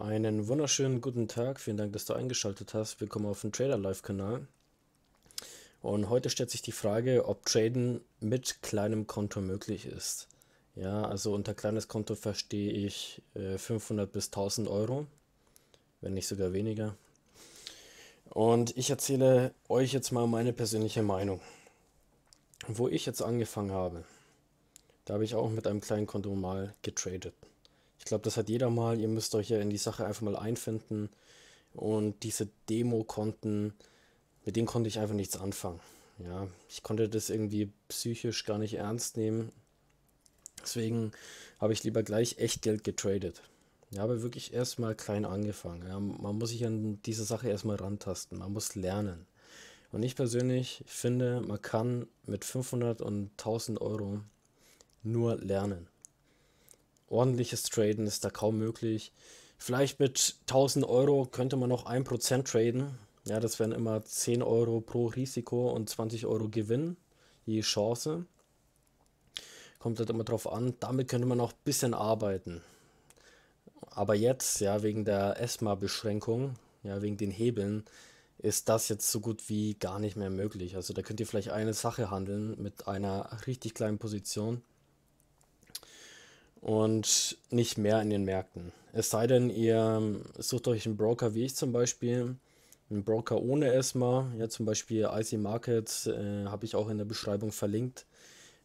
Einen wunderschönen guten Tag, vielen Dank, dass du eingeschaltet hast. Willkommen auf dem Trader Live Kanal. Und heute stellt sich die Frage, ob Traden mit kleinem Konto möglich ist. Ja, also unter kleines Konto verstehe ich äh, 500 bis 1000 Euro, wenn nicht sogar weniger. Und ich erzähle euch jetzt mal meine persönliche Meinung. Wo ich jetzt angefangen habe, da habe ich auch mit einem kleinen Konto mal getradet. Ich glaube, das hat jeder mal. Ihr müsst euch ja in die Sache einfach mal einfinden. Und diese Demo-Konten, mit denen konnte ich einfach nichts anfangen. Ja, ich konnte das irgendwie psychisch gar nicht ernst nehmen. Deswegen habe ich lieber gleich echt Geld getradet. Ich habe wirklich erstmal klein angefangen. Ja, man muss sich an diese Sache erstmal rantasten. Man muss lernen. Und ich persönlich finde, man kann mit 500 und 1000 Euro nur lernen ordentliches Traden ist da kaum möglich. Vielleicht mit 1000 Euro könnte man noch 1% traden. Ja, das wären immer 10 Euro pro Risiko und 20 Euro Gewinn je Chance. Kommt halt immer drauf an. Damit könnte man auch ein bisschen arbeiten. Aber jetzt, ja, wegen der ESMA-Beschränkung, ja, wegen den Hebeln, ist das jetzt so gut wie gar nicht mehr möglich. Also da könnt ihr vielleicht eine Sache handeln mit einer richtig kleinen Position und nicht mehr in den Märkten. Es sei denn, ihr ähm, sucht euch einen Broker wie ich zum Beispiel, einen Broker ohne ESMA, ja, zum Beispiel IC Markets, äh, habe ich auch in der Beschreibung verlinkt.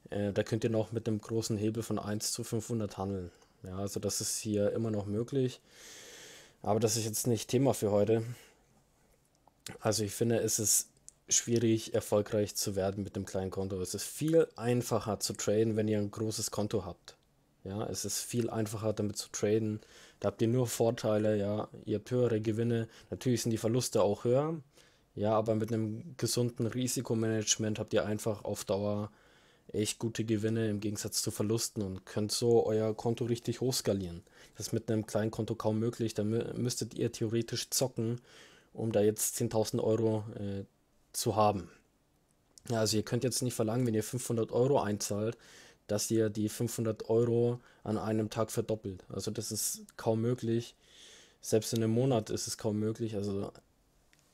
Äh, da könnt ihr noch mit einem großen Hebel von 1 zu 500 handeln. Ja, also das ist hier immer noch möglich. Aber das ist jetzt nicht Thema für heute. Also ich finde, es ist schwierig, erfolgreich zu werden mit dem kleinen Konto. Es ist viel einfacher zu traden, wenn ihr ein großes Konto habt. Ja, es ist viel einfacher damit zu traden. Da habt ihr nur Vorteile, ja. Ihr habt höhere Gewinne. Natürlich sind die Verluste auch höher. Ja, aber mit einem gesunden Risikomanagement habt ihr einfach auf Dauer echt gute Gewinne im Gegensatz zu Verlusten und könnt so euer Konto richtig hochskalieren. Das ist mit einem kleinen Konto kaum möglich. Da müsstet ihr theoretisch zocken, um da jetzt 10.000 Euro äh, zu haben. also ihr könnt jetzt nicht verlangen, wenn ihr 500 Euro einzahlt, dass ihr die 500 Euro an einem Tag verdoppelt. Also das ist kaum möglich. Selbst in einem Monat ist es kaum möglich. Also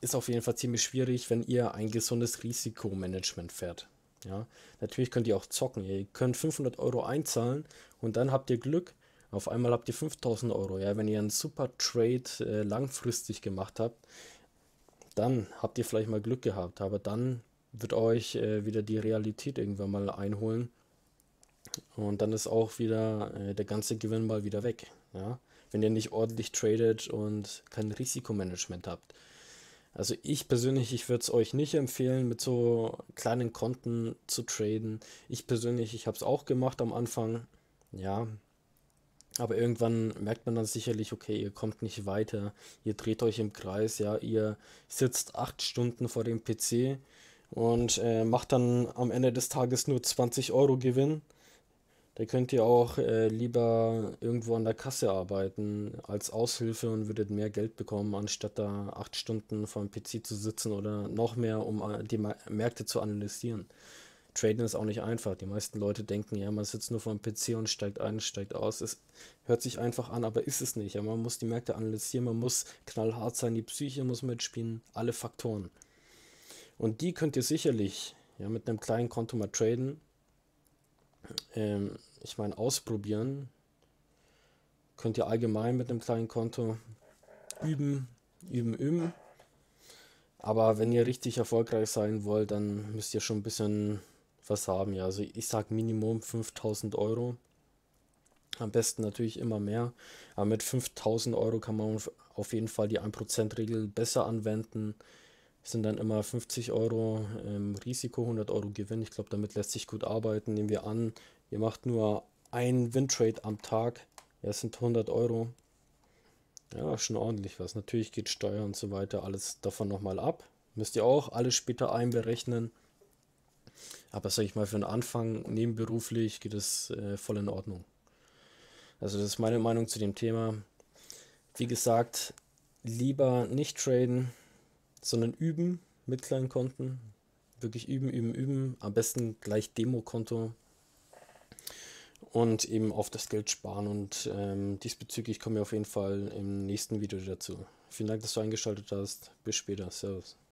ist auf jeden Fall ziemlich schwierig, wenn ihr ein gesundes Risikomanagement fährt. Ja, natürlich könnt ihr auch zocken. Ihr könnt 500 Euro einzahlen und dann habt ihr Glück. Auf einmal habt ihr 5000 Euro. Ja, wenn ihr einen super Trade äh, langfristig gemacht habt, dann habt ihr vielleicht mal Glück gehabt. Aber dann wird euch äh, wieder die Realität irgendwann mal einholen und dann ist auch wieder äh, der ganze Gewinn mal wieder weg. Ja? Wenn ihr nicht ordentlich tradet und kein Risikomanagement habt. Also ich persönlich, ich würde es euch nicht empfehlen, mit so kleinen Konten zu traden. Ich persönlich, ich habe es auch gemacht am Anfang. Ja. Aber irgendwann merkt man dann sicherlich, okay, ihr kommt nicht weiter, ihr dreht euch im Kreis, ja, ihr sitzt acht Stunden vor dem PC und äh, macht dann am Ende des Tages nur 20 Euro Gewinn da könnt ihr auch äh, lieber irgendwo an der Kasse arbeiten als Aushilfe und würdet mehr Geld bekommen, anstatt da acht Stunden vor dem PC zu sitzen oder noch mehr, um äh, die Märkte zu analysieren. Traden ist auch nicht einfach. Die meisten Leute denken, ja, man sitzt nur vor dem PC und steigt ein, steigt aus. Es hört sich einfach an, aber ist es nicht. Ja, man muss die Märkte analysieren, man muss knallhart sein, die Psyche muss mitspielen, alle Faktoren. Und die könnt ihr sicherlich ja, mit einem kleinen Konto mal traden ähm, ich meine, ausprobieren. Könnt ihr allgemein mit einem kleinen Konto üben, üben, üben. Aber wenn ihr richtig erfolgreich sein wollt, dann müsst ihr schon ein bisschen was haben. Ja, also ich sage Minimum 5000 Euro. Am besten natürlich immer mehr. Aber mit 5000 Euro kann man auf jeden Fall die 1%-Regel besser anwenden sind dann immer 50 Euro ähm, Risiko, 100 Euro Gewinn. Ich glaube, damit lässt sich gut arbeiten. Nehmen wir an, ihr macht nur ein Win-Trade am Tag. Ja, das sind 100 Euro. Ja, schon ordentlich was. Natürlich geht Steuer und so weiter alles davon nochmal ab. Müsst ihr auch alles später einberechnen. Aber sage ich mal, für den Anfang nebenberuflich geht es äh, voll in Ordnung. Also das ist meine Meinung zu dem Thema. Wie gesagt, lieber nicht traden, sondern üben mit kleinen Konten. Wirklich üben, üben, üben. Am besten gleich Demokonto und eben auf das Geld sparen. Und ähm, diesbezüglich kommen wir auf jeden Fall im nächsten Video dazu. Vielen Dank, dass du eingeschaltet hast. Bis später. Servus.